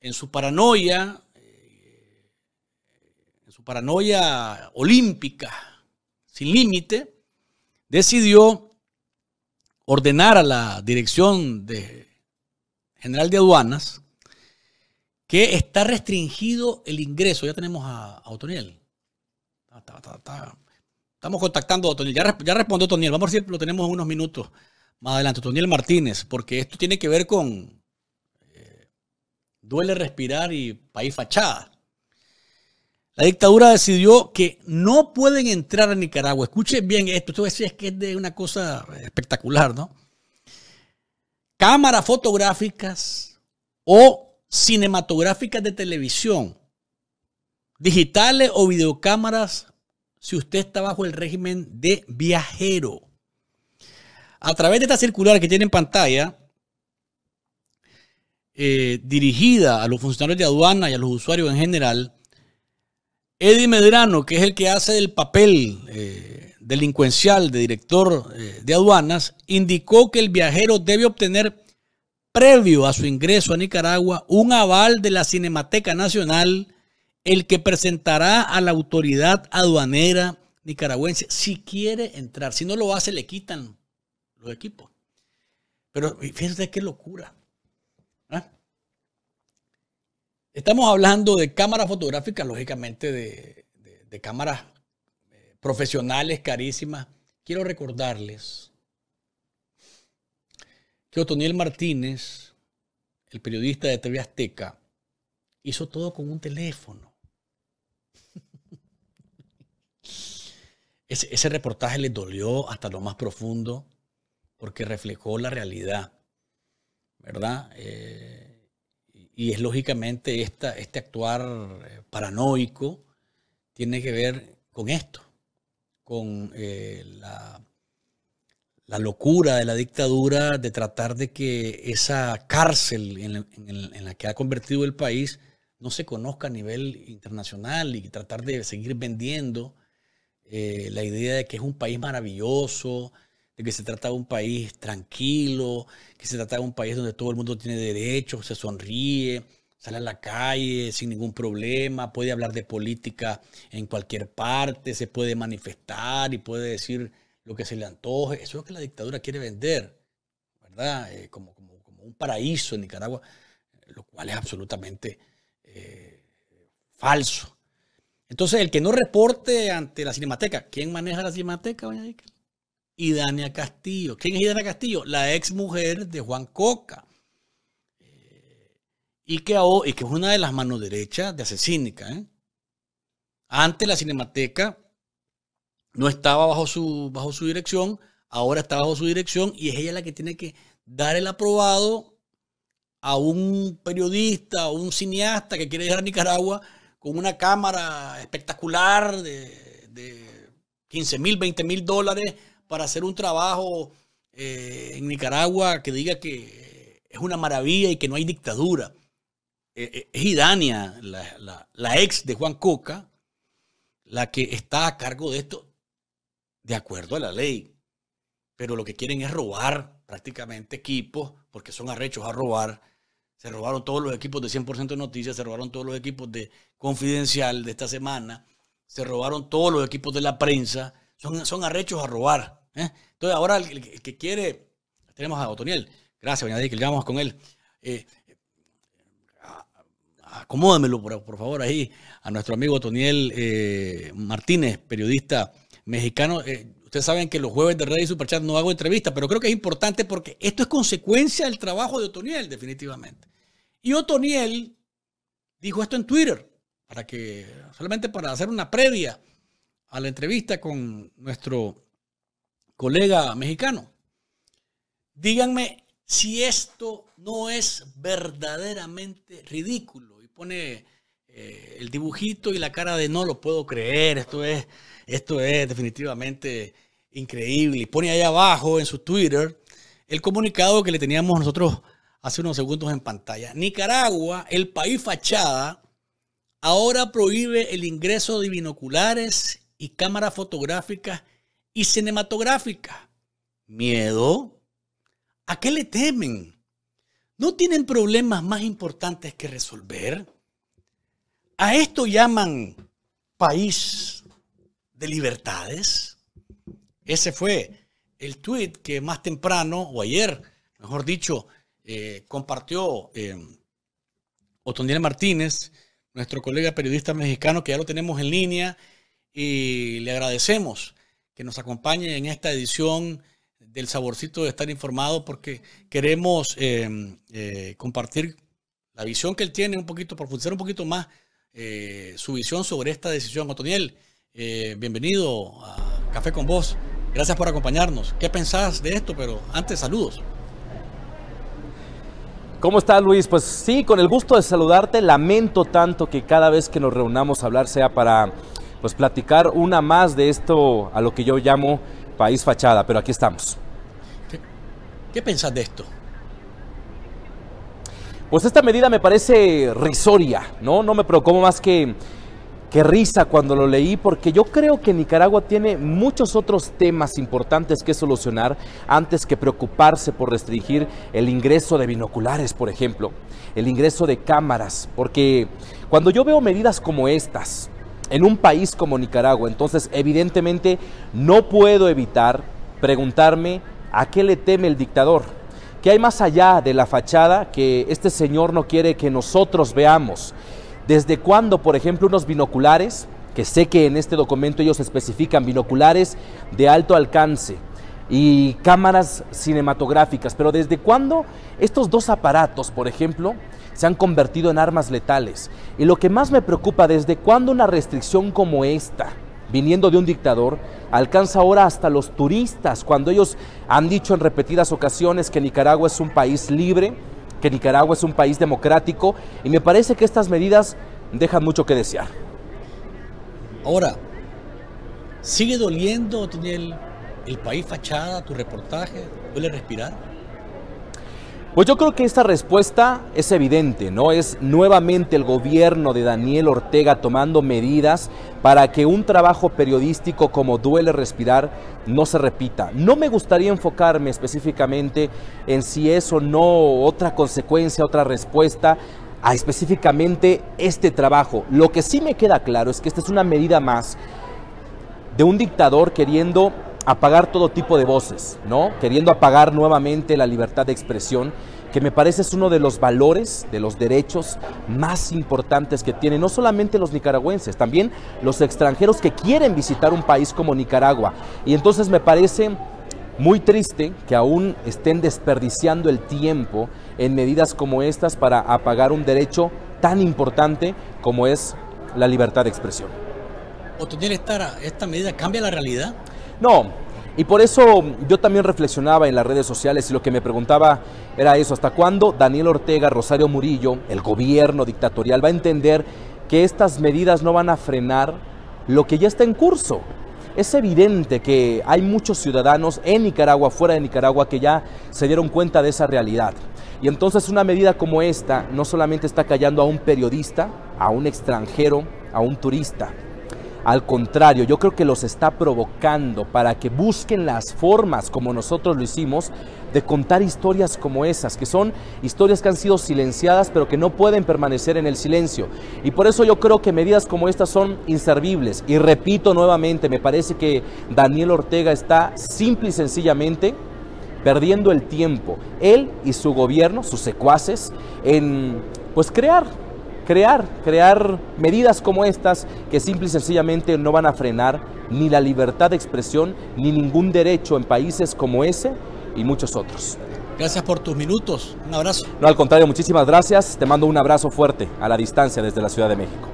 en su paranoia, eh, en su paranoia olímpica, sin límite, decidió ordenar a la dirección de general de aduanas que está restringido el ingreso. Ya tenemos a, Otoniel. Estamos contactando a Otoniel. Ya, respondió Otoniel. Vamos a decir lo tenemos en unos minutos más adelante. Otoniel Martínez, porque esto tiene que ver con, Duele respirar y país fachada. La dictadura decidió que no pueden entrar a Nicaragua. Escuchen bien esto, esto es que es de una cosa espectacular, ¿no? Cámaras fotográficas o cinematográficas de televisión, digitales o videocámaras, si usted está bajo el régimen de viajero. A través de esta circular que tiene en pantalla, eh, dirigida a los funcionarios de aduana y a los usuarios en general, Eddie Medrano, que es el que hace el papel eh, delincuencial de director eh, de aduanas, indicó que el viajero debe obtener, previo a su ingreso a Nicaragua, un aval de la Cinemateca Nacional, el que presentará a la autoridad aduanera nicaragüense si quiere entrar. Si no lo hace, le quitan los equipos. Pero fíjense qué locura. Estamos hablando de cámaras fotográficas, lógicamente de, cámaras eh, profesionales carísimas. Quiero recordarles que Otoniel Martínez, el periodista de TV Azteca, hizo todo con un teléfono. Ese, reportaje le dolió hasta lo más profundo porque reflejó la realidad, ¿verdad? Eh, y es lógicamente este actuar eh, paranoico tiene que ver con esto, con eh, la, locura de la dictadura de tratar de que esa cárcel en, la que ha convertido el país no se conozca a nivel internacional y tratar de seguir vendiendo eh, la idea de que es un país maravilloso, de que se trata de un país tranquilo, que se trata de un país donde todo el mundo tiene derechos, se sonríe, sale a la calle sin ningún problema, puede hablar de política en cualquier parte, se puede manifestar y puede decir lo que se le antoje. Eso es lo que la dictadura quiere vender, ¿verdad? Eh, como, como, un paraíso en Nicaragua, lo cual es absolutamente eh, falso. Entonces, el que no reporte ante la cinemateca, ¿quién maneja la cinemateca, doña Dania Castillo. ¿Quién es Idania Castillo? La ex mujer de Juan Coca. Eh, y, que, es una de las manos derechas de Asesínica. ¿eh? Antes la Cinemateca no estaba bajo su, bajo su dirección, ahora está bajo su dirección y es ella la que tiene que dar el aprobado a un periodista o un cineasta que quiere llegar a Nicaragua con una cámara espectacular de, de 15 mil, 20 mil dólares para hacer un trabajo eh, en Nicaragua que diga que es una maravilla y que no hay dictadura. Eh, eh, es Idania, la, ex de Juan Coca, la que está a cargo de esto de acuerdo a la ley. Pero lo que quieren es robar prácticamente equipos, porque son arrechos a robar. Se robaron todos los equipos de 100% de noticias, se robaron todos los equipos de Confidencial de esta semana, se robaron todos los equipos de la prensa. Son, son arrechos a robar. ¿Eh? Entonces ahora el, que quiere, tenemos a Otoniel, gracias Benedict, que llegamos con él. Eh, acomódamelo por, favor ahí a nuestro amigo Otoniel eh, Martínez, periodista mexicano. Eh, ustedes saben que los jueves de Red y Superchat no hago entrevistas, pero creo que es importante porque esto es consecuencia del trabajo de Otoniel, definitivamente. Y Otoniel dijo esto en Twitter, para que, solamente para hacer una previa a la entrevista con nuestro colega mexicano. Díganme si esto no es verdaderamente ridículo. Y pone eh, el dibujito y la cara de no lo puedo creer, esto es, esto es definitivamente increíble. Y pone ahí abajo en su Twitter el comunicado que le teníamos nosotros hace unos segundos en pantalla. Nicaragua, el país fachada, ahora prohíbe el ingreso de binoculares y cámaras fotográficas y cinematográfica. Miedo. ¿A qué le temen? ¿No tienen problemas más importantes que resolver? ¿A esto llaman país de libertades? Ese fue el tweet que más temprano, o ayer, mejor dicho, eh, compartió eh, Otoniel Martínez, nuestro colega periodista mexicano, que ya lo tenemos en línea, y le agradecemos nos acompañe en esta edición del saborcito de estar informado porque queremos eh, eh, compartir la visión que él tiene un poquito, profundizar un poquito más eh, su visión sobre esta decisión. Otoniel, bienvenido a Café con Vos. Gracias por acompañarnos. ¿Qué pensás de esto? Pero antes, saludos. ¿Cómo estás, Luis? Pues sí, con el gusto de saludarte. Lamento tanto que cada vez que nos reunamos a hablar sea para pues platicar una más de esto a lo que yo llamo país fachada, pero aquí estamos. ¿Qué, qué de esto? Pues esta medida me parece risoria, ¿no? No me preocupo más que, que risa cuando lo leí, porque yo creo que Nicaragua tiene muchos otros temas importantes que solucionar antes que preocuparse por restringir el ingreso de binoculares, por ejemplo, el ingreso de cámaras, porque cuando yo veo medidas como estas, en un país como Nicaragua. Entonces, evidentemente, no puedo evitar preguntarme a qué le teme el dictador. ¿Qué hay más allá de la fachada que este señor no quiere que nosotros veamos? ¿Desde cuándo, por ejemplo, unos binoculares, que sé que en este documento ellos especifican binoculares de alto alcance, y cámaras cinematográficas. Pero ¿desde cuándo estos dos aparatos, por ejemplo, se han convertido en armas letales? Y lo que más me preocupa, ¿desde cuándo una restricción como esta, viniendo de un dictador, alcanza ahora hasta los turistas, cuando ellos han dicho en repetidas ocasiones que Nicaragua es un país libre, que Nicaragua es un país democrático, y me parece que estas medidas dejan mucho que desear. Ahora, ¿sigue doliendo, Tiniel, el país fachada, tu reportaje, duele respirar? Pues yo creo que esta respuesta es evidente, ¿no? Es nuevamente el gobierno de Daniel Ortega tomando medidas para que un trabajo periodístico como Duele Respirar no se repita. No me gustaría enfocarme específicamente en si es o no otra consecuencia, otra respuesta a específicamente este trabajo. Lo que sí me queda claro es que esta es una medida más de un dictador queriendo apagar todo tipo de voces, ¿no? Queriendo apagar nuevamente la libertad de expresión, que me parece es uno de los valores, de los derechos más importantes que tienen no solamente los nicaragüenses, también los extranjeros que quieren visitar un país como Nicaragua. Y entonces me parece muy triste que aún estén desperdiciando el tiempo en medidas como estas para apagar un derecho tan importante como es la libertad de expresión. Otoniel, esta medida cambia la realidad no, y por eso yo también reflexionaba en las redes sociales y lo que me preguntaba era eso, ¿hasta cuándo Daniel Ortega, Rosario Murillo, el gobierno dictatorial va a entender que estas medidas no van a frenar lo que ya está en curso? Es evidente que hay muchos ciudadanos en Nicaragua, fuera de Nicaragua, que ya se dieron cuenta de esa realidad. Y entonces una medida como esta no solamente está callando a un periodista, a un extranjero, a un turista, al contrario, yo creo que los está provocando para que busquen las formas, como nosotros lo hicimos, de contar historias como esas, que son historias que han sido silenciadas, pero que no pueden permanecer en el silencio. Y por eso yo creo que medidas como estas son inservibles. Y repito nuevamente, me parece que Daniel Ortega está simple y sencillamente perdiendo el tiempo, él y su gobierno, sus secuaces, en pues crear crear, crear medidas como estas que simple y sencillamente no van a frenar ni la libertad de expresión ni ningún derecho en países como ese y muchos otros. Gracias por tus minutos, un abrazo. No, al contrario, muchísimas gracias, te mando un abrazo fuerte a la distancia desde la Ciudad de México.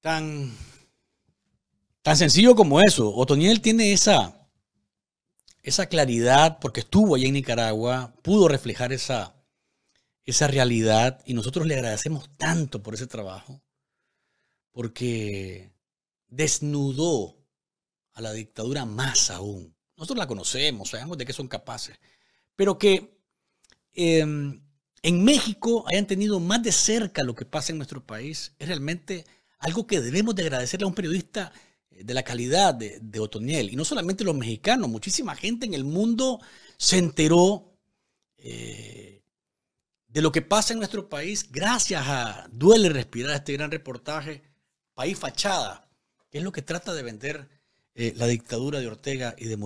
Tan, tan sencillo como eso, Otoniel tiene esa, esa claridad porque estuvo allá en Nicaragua, pudo reflejar esa esa realidad y nosotros le agradecemos tanto por ese trabajo, porque desnudó a la dictadura más aún. Nosotros la conocemos, sabemos de qué son capaces, pero que em, en México hayan tenido más de cerca lo que pasa en nuestro país es realmente algo que debemos de agradecerle a un periodista eh, de la calidad de, de Otoniel. Y no solamente los mexicanos, muchísima gente en el mundo se enteró eh, de lo que pasa en nuestro país, gracias a Duele Respirar, este gran reportaje, País Fachada, que es lo que trata de vender eh, la dictadura de Ortega y de Murillo.